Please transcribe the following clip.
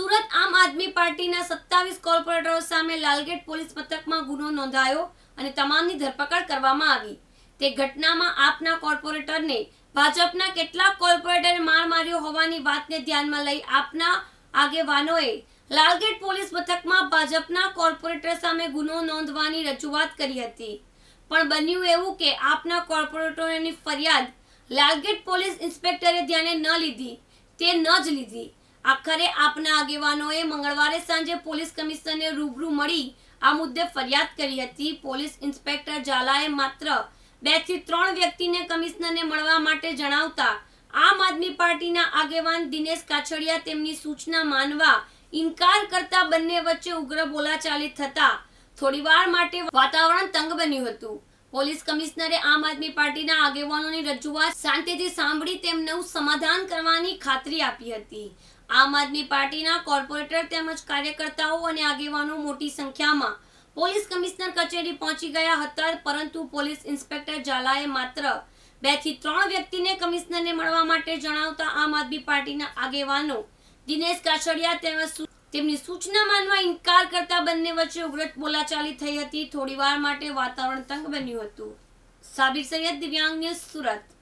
સુરત આમ આદમી પાર્ટીના સત્તાવીસ કોર્પોરેટરો સામે લાલગેટ પોલીસ મથકમાં ગુનો નોંધાયો અને તમામની ધરપકડ કરવામાં આવી તે ઘટનામાં આપના કોર્પોરેટરને ભાજપના કેટલાક કોર્પોરેટરે માર માર્યો હોવાની વાતને ધ્યાનમાં લઈ આપના આગેવાનોએ લાલગેટ પોલીસ મથકમાં ભાજપના કોર્પોરેટર સામે ગુનો નોંધવાની રજૂઆત કરી હતી પણ બન્યું એવું કે આપના કોર્પોરેટરોની ફરિયાદ લાલગેટ પોલીસ ઇન્સ્પેક્ટરે ધ્યાને ન લીધી તે ન જ લીધી આખરે આપના આગેવાનોએ મંગળવારે સાંજે પોલીસ કમિશનરને રૂબરૂ મળી આ મુદ્દે ફરિયાદ કરી હતી પોલીસ ઇન્સ્પેક્ટર ઝાલાએ માત્ર બે થી ત્રણ વ્યક્તિને કમિશનરને મળવા માટે જણાવતા આમ આદમી પાર્ટીના આગેવાન દિનેશ કાછડિયા તેમની સૂચના માનવા ઇનકાર કરતા બંને વચ્ચે ઉગ્ર બોલાચાલી થતા થોડીવાર માટે વાતાવરણ તંગ બન્યું હતું પોલીસ કમિશનરે આમ આદમી પાર્ટીના આગેવાનોની રજૂઆત શાંતિથી સાંભળી તેમનું સમાધાન કરવાની ખાતરી આપી હતી આમ આદમી પાર્ટીના કોર્પોરેટર તેમજ કાર્યકર્તાઓ અને આગેવાનો મોટી સંખ્યામાં પોલીસ કમિશનર કચેરી પહોંચી ગયા હતા પરંતુ પોલીસ ઇન્સ્પેક્ટર ઝાલાએ માત્ર બે થી ત્રણ વ્યક્તિને કમિશનરને મળવા માટે જણાવતા આમ આદમી પાર્ટીના આગેવાનો દિનેશ કાછડિયા તેમજ તેમની સૂચના માનવા ઇનકાર કરતા બંને વચ્ચે ઉગ્ર બોલાચાલી થઈ હતી થોડીવાર માટે વાતાવરણ તંગ બન્યું હતું સાબિર સૈયદ દિવ્યાંગ ન્યૂઝ સુરત